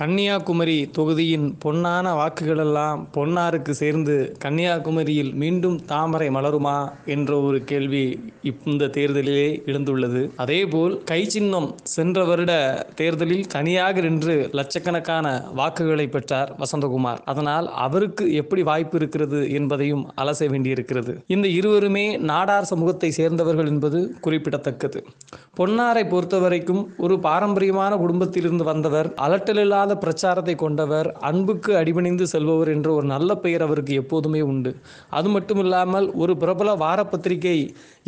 கன்னியாகுமரி தொகுதியின் பொன்னான வாக்குகளெல்லாம் பொன்னாருக்கு சேர்ந்து கன்னியாகுமரியில் மீண்டும் தாமரை மலருமா என்ற ஒரு கேள்வி இந்த தேர்தலிலே எழுந்துள்ளது அதேபோல் கை சின்னம் சென்ற வருட தேர்தலில் தனியாக நின்று லட்சக்கணக்கான வாக்குகளை பெற்றார் வசந்தகுமார் அதனால் அவருக்கு எப்படி வாய்ப்பு இருக்கிறது என்பதையும் அலச வேண்டியிருக்கிறது இந்த இருவருமே நாடார் சமூகத்தை சேர்ந்தவர்கள் என்பது குறிப்பிடத்தக்கது பொன்னாரை பொறுத்தவரைக்கும் ஒரு பாரம்பரியமான குடும்பத்திலிருந்து வந்தவர் அலட்டலில்லாத இல்லாத பிரச்சாரத்தை கொண்டவர் அன்புக்கு அடிபணிந்து செல்பவர் என்ற ஒரு நல்ல பெயர் அவருக்கு எப்போதுமே உண்டு அது மட்டும் இல்லாமல் ஒரு பிரபல வார பத்திரிகை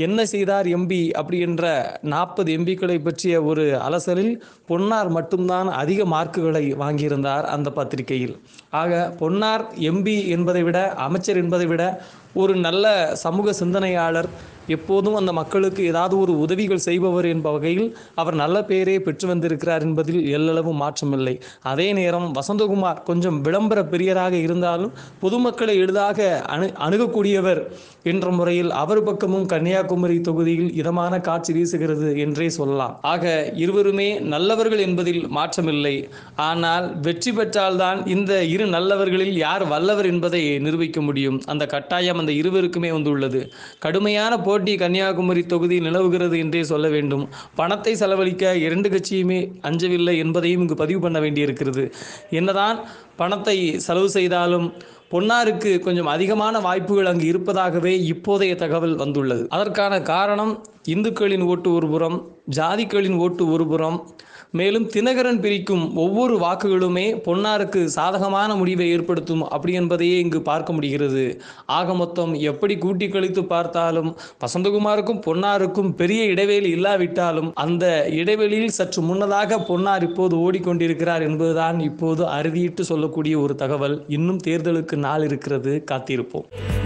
என்ன செய்தார் எம்பி அப்படி என்ற நாற்பது எம்பிக்களை பற்றிய ஒரு அலசலில் பொன்னார் மட்டும்தான் அதிக மார்க்குகளை வாங்கியிருந்தார் அந்த பத்திரிகையில் ஆக பொன்னார் எம்பி என்பதை விட அமைச்சர் என்பதை விட ஒரு நல்ல சமூக சிந்தனையாளர் எப்போதும் அந்த மக்களுக்கு ஏதாவது ஒரு உதவிகள் செய்பவர் என்ப வகையில் அவர் நல்ல பெயரே பெற்று வந்திருக்கிறார் என்பதில் எல்லளவும் மாற்றமில்லை அதே நேரம் வசந்தகுமார் கொஞ்சம் விளம்பர பெரியராக இருந்தாலும் பொதுமக்களை எளிதாக அணு அணுகக்கூடியவர் என்ற முறையில் அவர் பக்கமும் கன்னியாகுமரி தொகுதியில் இதமான காட்சி வீசுகிறது என்றே சொல்லலாம் ஆக இருவருமே நல்லவர்கள் என்பதில் மாற்றமில்லை ஆனால் வெற்றி பெற்றால்தான் இந்த இரு நல்லவர்களில் யார் வல்லவர் என்பதை நிரூபிக்க முடியும் அந்த கட்டாயம் அந்த இருவருக்குமே வந்துள்ளது கடுமையான போ போட்டி கன்னியாகுமரி தொகுதி நிலவுகிறது என்றே சொல்ல வேண்டும் பணத்தை செலவழிக்க இரண்டு கட்சியுமே அஞ்சவில்லை என்பதையும் இங்கு பதிவு பண்ண வேண்டியிருக்கிறது என்னதான் பணத்தை செலவு செய்தாலும் பொன்னாருக்கு கொஞ்சம் அதிகமான வாய்ப்புகள் அங்கு இருப்பதாகவே இப்போதைய தகவல் வந்துள்ளது அதற்கான காரணம் இந்துக்களின் ஓட்டு ஒருபுறம் ஜாதிக்களின் ஓட்டு ஒருபுறம் மேலும் தினகரன் பிரிக்கும் ஒவ்வொரு வாக்குகளுமே பொன்னாருக்கு சாதகமான முடிவை ஏற்படுத்தும் அப்படி என்பதையே இங்கு பார்க்க முடிகிறது ஆக மொத்தம் எப்படி கூட்டி கழித்து பார்த்தாலும் வசந்தகுமாருக்கும் பொன்னாருக்கும் பெரிய இடைவெளி இல்லாவிட்டாலும் அந்த இடைவெளியில் சற்று முன்னதாக பொன்னார் இப்போது ஓடிக்கொண்டிருக்கிறார் என்பதுதான் இப்போது அறுதியிட்டு சொல்லக்கூடிய ஒரு தகவல் இன்னும் தேர்தலுக்கு நாள் இருக்கிறது காத்திருப்போம்